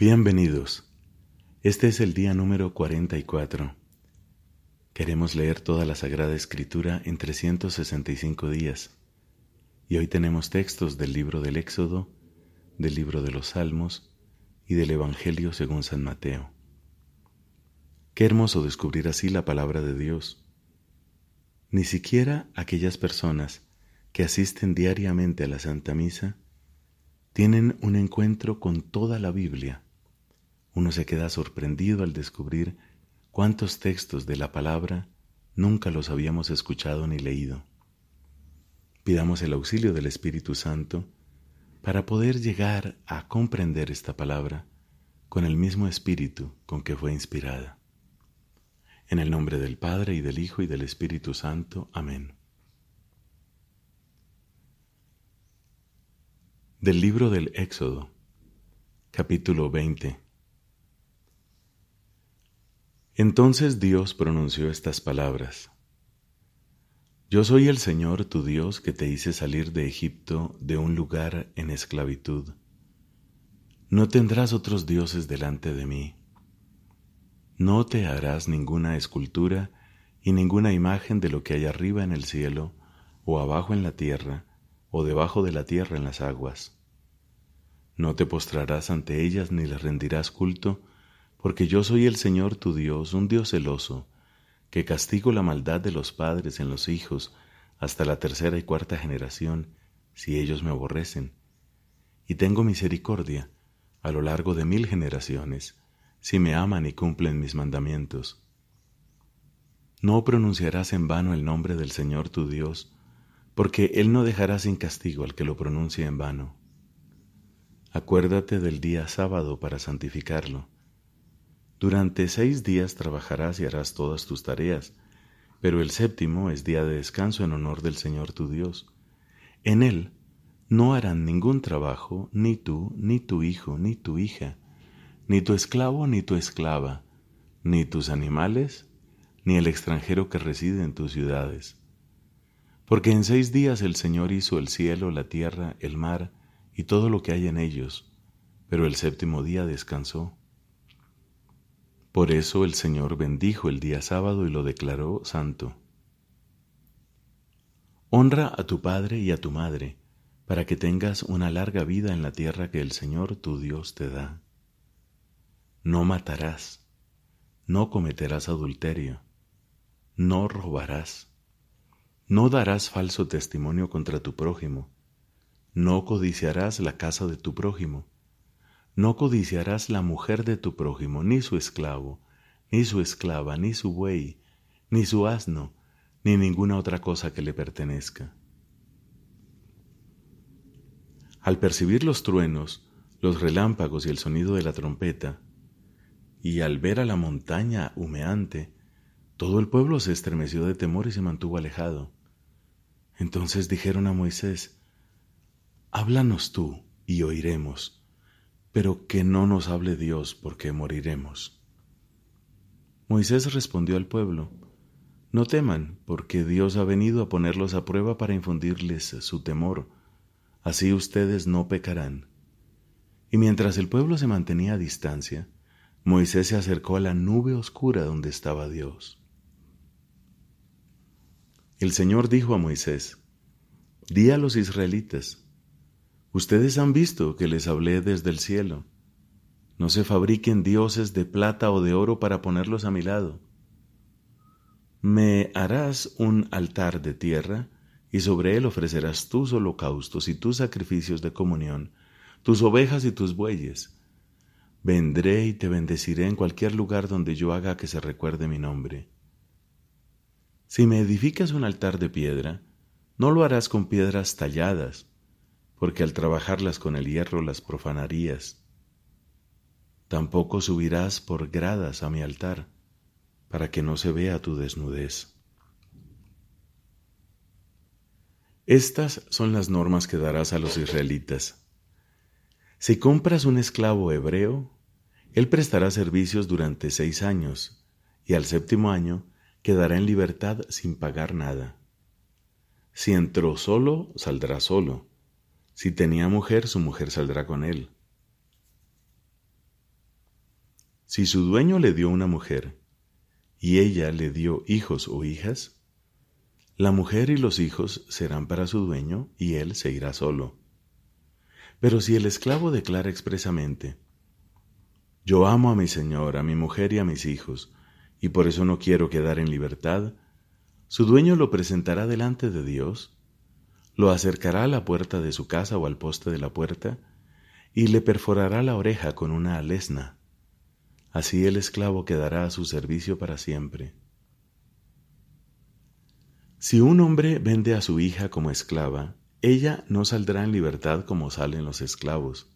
Bienvenidos. Este es el día número 44. Queremos leer toda la Sagrada Escritura en 365 días. Y hoy tenemos textos del libro del Éxodo, del libro de los Salmos y del Evangelio según San Mateo. Qué hermoso descubrir así la palabra de Dios. Ni siquiera aquellas personas que asisten diariamente a la Santa Misa tienen un encuentro con toda la Biblia uno se queda sorprendido al descubrir cuántos textos de la palabra nunca los habíamos escuchado ni leído. Pidamos el auxilio del Espíritu Santo para poder llegar a comprender esta palabra con el mismo espíritu con que fue inspirada. En el nombre del Padre y del Hijo y del Espíritu Santo. Amén. Del libro del Éxodo, capítulo 20. Entonces Dios pronunció estas palabras. Yo soy el Señor tu Dios que te hice salir de Egipto de un lugar en esclavitud. No tendrás otros dioses delante de mí. No te harás ninguna escultura y ninguna imagen de lo que hay arriba en el cielo, o abajo en la tierra, o debajo de la tierra en las aguas. No te postrarás ante ellas ni les rendirás culto, porque yo soy el Señor tu Dios, un Dios celoso, que castigo la maldad de los padres en los hijos hasta la tercera y cuarta generación, si ellos me aborrecen, y tengo misericordia a lo largo de mil generaciones, si me aman y cumplen mis mandamientos. No pronunciarás en vano el nombre del Señor tu Dios, porque Él no dejará sin castigo al que lo pronuncie en vano. Acuérdate del día sábado para santificarlo durante seis días trabajarás y harás todas tus tareas, pero el séptimo es día de descanso en honor del Señor tu Dios. En él no harán ningún trabajo, ni tú, ni tu hijo, ni tu hija, ni tu esclavo, ni tu esclava, ni tus animales, ni el extranjero que reside en tus ciudades. Porque en seis días el Señor hizo el cielo, la tierra, el mar y todo lo que hay en ellos, pero el séptimo día descansó. Por eso el Señor bendijo el día sábado y lo declaró santo. Honra a tu padre y a tu madre, para que tengas una larga vida en la tierra que el Señor tu Dios te da. No matarás, no cometerás adulterio, no robarás, no darás falso testimonio contra tu prójimo, no codiciarás la casa de tu prójimo, no codiciarás la mujer de tu prójimo, ni su esclavo, ni su esclava, ni su buey, ni su asno, ni ninguna otra cosa que le pertenezca. Al percibir los truenos, los relámpagos y el sonido de la trompeta, y al ver a la montaña humeante, todo el pueblo se estremeció de temor y se mantuvo alejado. Entonces dijeron a Moisés, Háblanos tú y oiremos pero que no nos hable Dios porque moriremos. Moisés respondió al pueblo, No teman, porque Dios ha venido a ponerlos a prueba para infundirles su temor, así ustedes no pecarán. Y mientras el pueblo se mantenía a distancia, Moisés se acercó a la nube oscura donde estaba Dios. El Señor dijo a Moisés, Di a los israelitas, Ustedes han visto que les hablé desde el cielo. No se fabriquen dioses de plata o de oro para ponerlos a mi lado. Me harás un altar de tierra, y sobre él ofrecerás tus holocaustos y tus sacrificios de comunión, tus ovejas y tus bueyes. Vendré y te bendeciré en cualquier lugar donde yo haga que se recuerde mi nombre. Si me edificas un altar de piedra, no lo harás con piedras talladas, porque al trabajarlas con el hierro las profanarías. Tampoco subirás por gradas a mi altar, para que no se vea tu desnudez. Estas son las normas que darás a los israelitas. Si compras un esclavo hebreo, él prestará servicios durante seis años, y al séptimo año quedará en libertad sin pagar nada. Si entró solo, saldrá solo si tenía mujer, su mujer saldrá con él. Si su dueño le dio una mujer, y ella le dio hijos o hijas, la mujer y los hijos serán para su dueño, y él se irá solo. Pero si el esclavo declara expresamente, Yo amo a mi señor, a mi mujer y a mis hijos, y por eso no quiero quedar en libertad, su dueño lo presentará delante de Dios, lo acercará a la puerta de su casa o al poste de la puerta, y le perforará la oreja con una alesna. Así el esclavo quedará a su servicio para siempre. Si un hombre vende a su hija como esclava, ella no saldrá en libertad como salen los esclavos.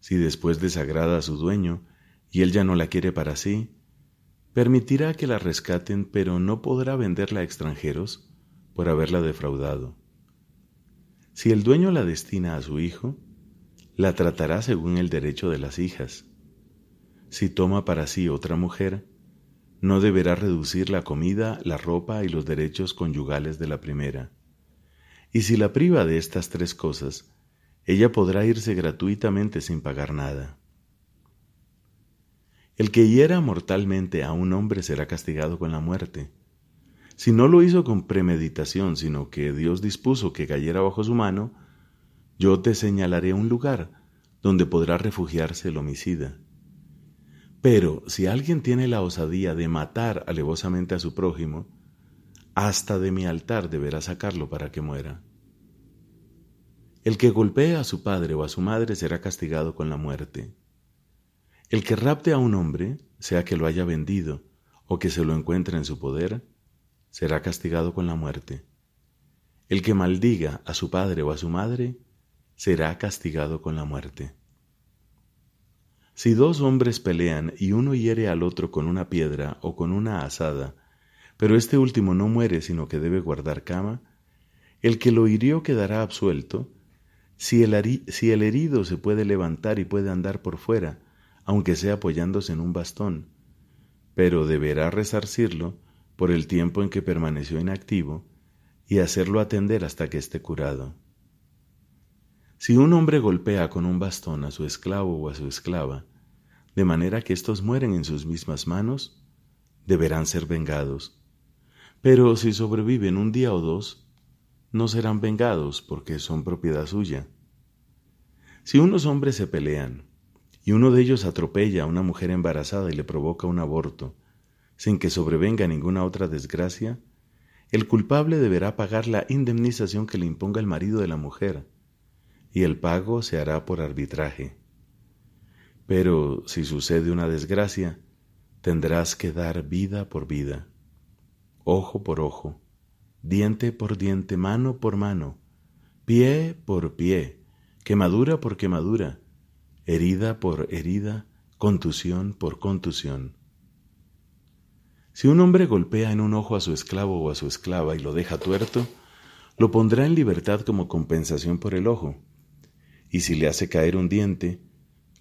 Si después desagrada a su dueño y él ya no la quiere para sí, permitirá que la rescaten, pero no podrá venderla a extranjeros por haberla defraudado. Si el dueño la destina a su hijo, la tratará según el derecho de las hijas. Si toma para sí otra mujer, no deberá reducir la comida, la ropa y los derechos conyugales de la primera. Y si la priva de estas tres cosas, ella podrá irse gratuitamente sin pagar nada. El que hiera mortalmente a un hombre será castigado con la muerte si no lo hizo con premeditación, sino que Dios dispuso que cayera bajo su mano, yo te señalaré un lugar donde podrá refugiarse el homicida. Pero si alguien tiene la osadía de matar alevosamente a su prójimo, hasta de mi altar deberá sacarlo para que muera. El que golpee a su padre o a su madre será castigado con la muerte. El que rapte a un hombre, sea que lo haya vendido o que se lo encuentre en su poder, será castigado con la muerte. El que maldiga a su padre o a su madre será castigado con la muerte. Si dos hombres pelean y uno hiere al otro con una piedra o con una asada, pero este último no muere sino que debe guardar cama, el que lo hirió quedará absuelto, si el, si el herido se puede levantar y puede andar por fuera, aunque sea apoyándose en un bastón, pero deberá resarcirlo por el tiempo en que permaneció inactivo y hacerlo atender hasta que esté curado. Si un hombre golpea con un bastón a su esclavo o a su esclava, de manera que éstos mueren en sus mismas manos, deberán ser vengados. Pero si sobreviven un día o dos, no serán vengados porque son propiedad suya. Si unos hombres se pelean, y uno de ellos atropella a una mujer embarazada y le provoca un aborto, sin que sobrevenga ninguna otra desgracia, el culpable deberá pagar la indemnización que le imponga el marido de la mujer, y el pago se hará por arbitraje. Pero si sucede una desgracia, tendrás que dar vida por vida, ojo por ojo, diente por diente, mano por mano, pie por pie, quemadura por quemadura, herida por herida, contusión por contusión. Si un hombre golpea en un ojo a su esclavo o a su esclava y lo deja tuerto, lo pondrá en libertad como compensación por el ojo. Y si le hace caer un diente,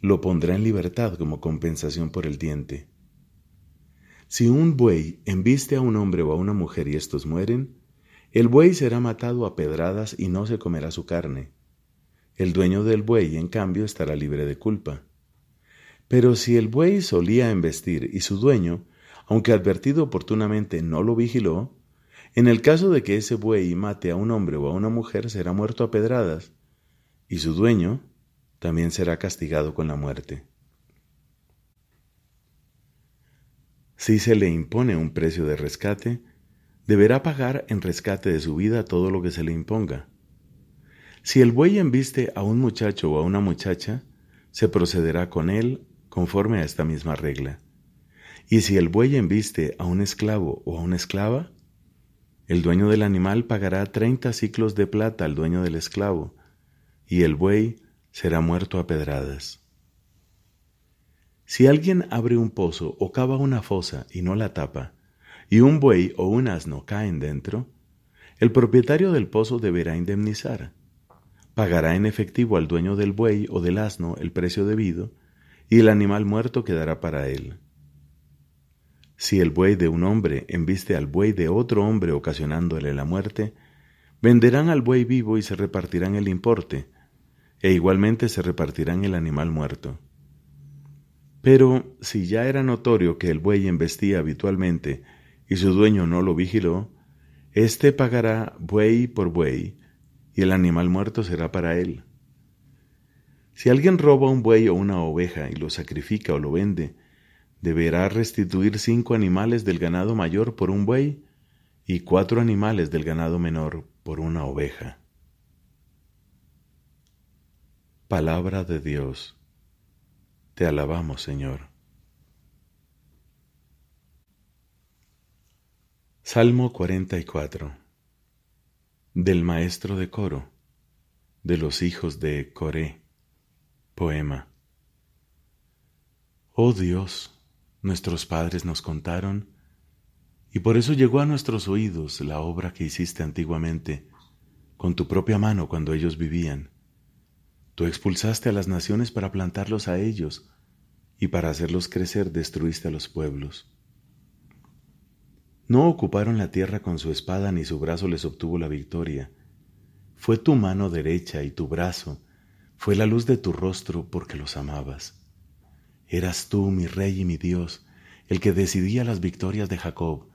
lo pondrá en libertad como compensación por el diente. Si un buey embiste a un hombre o a una mujer y estos mueren, el buey será matado a pedradas y no se comerá su carne. El dueño del buey, en cambio, estará libre de culpa. Pero si el buey solía embestir y su dueño aunque advertido oportunamente no lo vigiló, en el caso de que ese buey mate a un hombre o a una mujer será muerto a pedradas, y su dueño también será castigado con la muerte. Si se le impone un precio de rescate, deberá pagar en rescate de su vida todo lo que se le imponga. Si el buey embiste a un muchacho o a una muchacha, se procederá con él conforme a esta misma regla. Y si el buey embiste a un esclavo o a una esclava, el dueño del animal pagará treinta ciclos de plata al dueño del esclavo, y el buey será muerto a pedradas. Si alguien abre un pozo o cava una fosa y no la tapa, y un buey o un asno caen dentro, el propietario del pozo deberá indemnizar. Pagará en efectivo al dueño del buey o del asno el precio debido, y el animal muerto quedará para él. Si el buey de un hombre embiste al buey de otro hombre ocasionándole la muerte, venderán al buey vivo y se repartirán el importe, e igualmente se repartirán el animal muerto. Pero si ya era notorio que el buey embestía habitualmente y su dueño no lo vigiló, éste pagará buey por buey y el animal muerto será para él. Si alguien roba un buey o una oveja y lo sacrifica o lo vende, deberá restituir cinco animales del ganado mayor por un buey y cuatro animales del ganado menor por una oveja. Palabra de Dios. Te alabamos, Señor. Salmo 44 Del maestro de coro, de los hijos de Coré, poema. Oh Dios, nuestros padres nos contaron, y por eso llegó a nuestros oídos la obra que hiciste antiguamente, con tu propia mano cuando ellos vivían. Tú expulsaste a las naciones para plantarlos a ellos, y para hacerlos crecer destruiste a los pueblos. No ocuparon la tierra con su espada, ni su brazo les obtuvo la victoria. Fue tu mano derecha y tu brazo, fue la luz de tu rostro porque los amabas. Eras tú mi rey y mi Dios, el que decidía las victorias de Jacob.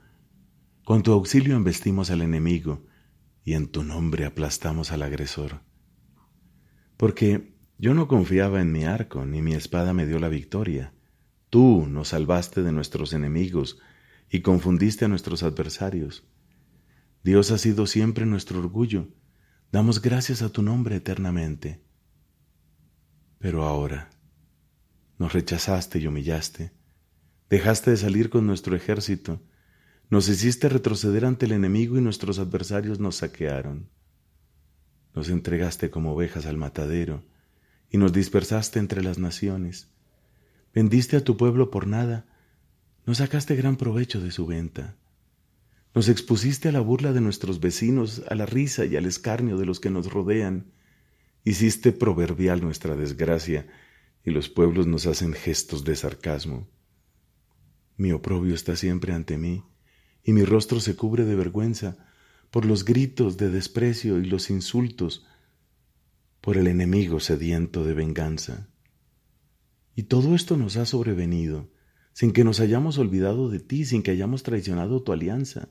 Con tu auxilio embestimos al enemigo, y en tu nombre aplastamos al agresor. Porque yo no confiaba en mi arco, ni mi espada me dio la victoria. Tú nos salvaste de nuestros enemigos, y confundiste a nuestros adversarios. Dios ha sido siempre nuestro orgullo. Damos gracias a tu nombre eternamente. Pero ahora, nos rechazaste y humillaste. Dejaste de salir con nuestro ejército. Nos hiciste retroceder ante el enemigo y nuestros adversarios nos saquearon. Nos entregaste como ovejas al matadero y nos dispersaste entre las naciones. Vendiste a tu pueblo por nada. No sacaste gran provecho de su venta. Nos expusiste a la burla de nuestros vecinos, a la risa y al escarnio de los que nos rodean. Hiciste proverbial nuestra desgracia y los pueblos nos hacen gestos de sarcasmo. Mi oprobio está siempre ante mí, y mi rostro se cubre de vergüenza por los gritos de desprecio y los insultos, por el enemigo sediento de venganza. Y todo esto nos ha sobrevenido, sin que nos hayamos olvidado de ti, sin que hayamos traicionado tu alianza.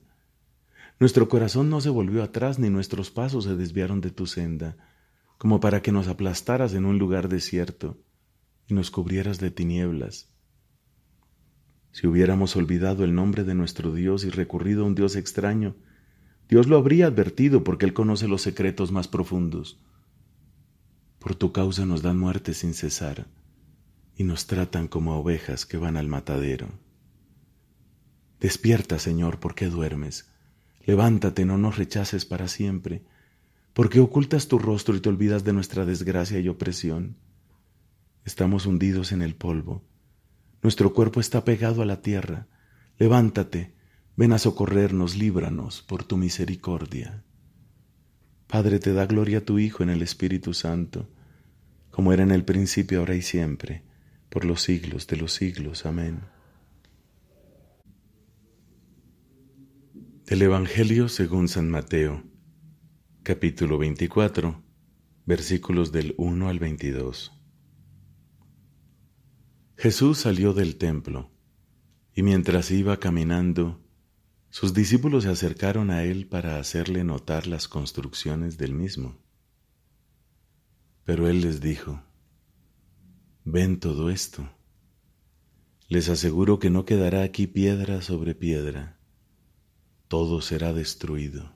Nuestro corazón no se volvió atrás, ni nuestros pasos se desviaron de tu senda, como para que nos aplastaras en un lugar desierto y nos cubrieras de tinieblas. Si hubiéramos olvidado el nombre de nuestro Dios y recurrido a un Dios extraño, Dios lo habría advertido porque Él conoce los secretos más profundos. Por tu causa nos dan muerte sin cesar y nos tratan como ovejas que van al matadero. Despierta, Señor, ¿por qué duermes? Levántate, no nos rechaces para siempre. ¿Por qué ocultas tu rostro y te olvidas de nuestra desgracia y opresión? Estamos hundidos en el polvo. Nuestro cuerpo está pegado a la tierra. Levántate, ven a socorrernos, líbranos por tu misericordia. Padre, te da gloria a tu Hijo en el Espíritu Santo, como era en el principio, ahora y siempre, por los siglos de los siglos. Amén. Del Evangelio según San Mateo, capítulo 24, versículos del 1 al 22. Jesús salió del templo, y mientras iba caminando, sus discípulos se acercaron a él para hacerle notar las construcciones del mismo. Pero él les dijo, ven todo esto. Les aseguro que no quedará aquí piedra sobre piedra, todo será destruido.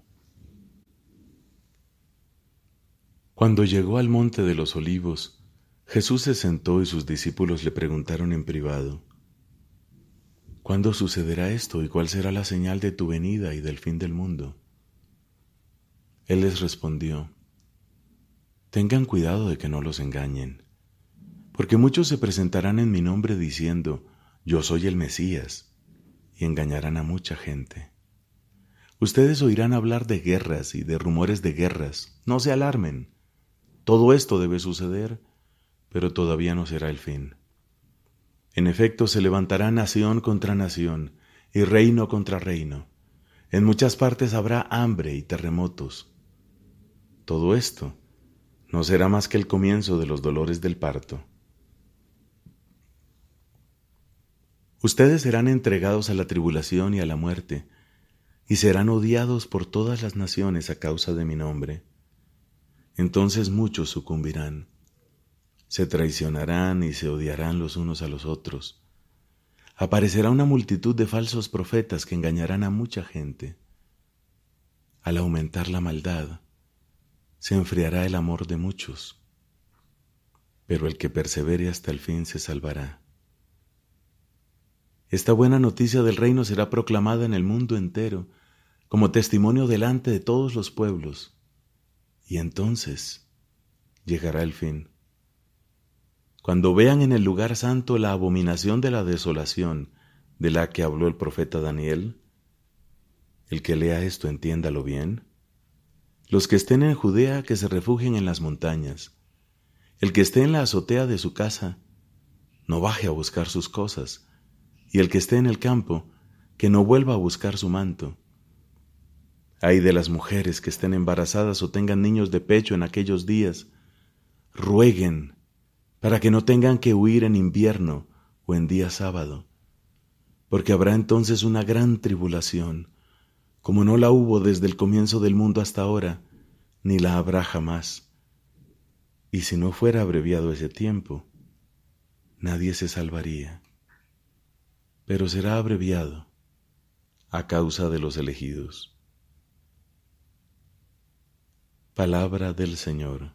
Cuando llegó al monte de los olivos, Jesús se sentó y sus discípulos le preguntaron en privado, ¿Cuándo sucederá esto y cuál será la señal de tu venida y del fin del mundo? Él les respondió, Tengan cuidado de que no los engañen, porque muchos se presentarán en mi nombre diciendo, Yo soy el Mesías, y engañarán a mucha gente. Ustedes oirán hablar de guerras y de rumores de guerras, no se alarmen, todo esto debe suceder pero todavía no será el fin. En efecto, se levantará nación contra nación y reino contra reino. En muchas partes habrá hambre y terremotos. Todo esto no será más que el comienzo de los dolores del parto. Ustedes serán entregados a la tribulación y a la muerte, y serán odiados por todas las naciones a causa de mi nombre. Entonces muchos sucumbirán se traicionarán y se odiarán los unos a los otros. Aparecerá una multitud de falsos profetas que engañarán a mucha gente. Al aumentar la maldad, se enfriará el amor de muchos, pero el que persevere hasta el fin se salvará. Esta buena noticia del reino será proclamada en el mundo entero como testimonio delante de todos los pueblos, y entonces llegará el fin cuando vean en el lugar santo la abominación de la desolación de la que habló el profeta Daniel? El que lea esto entiéndalo bien. Los que estén en Judea, que se refugien en las montañas. El que esté en la azotea de su casa, no baje a buscar sus cosas. Y el que esté en el campo, que no vuelva a buscar su manto. Ay de las mujeres que estén embarazadas o tengan niños de pecho en aquellos días, rueguen para que no tengan que huir en invierno o en día sábado, porque habrá entonces una gran tribulación, como no la hubo desde el comienzo del mundo hasta ahora, ni la habrá jamás. Y si no fuera abreviado ese tiempo, nadie se salvaría. Pero será abreviado a causa de los elegidos. Palabra del Señor.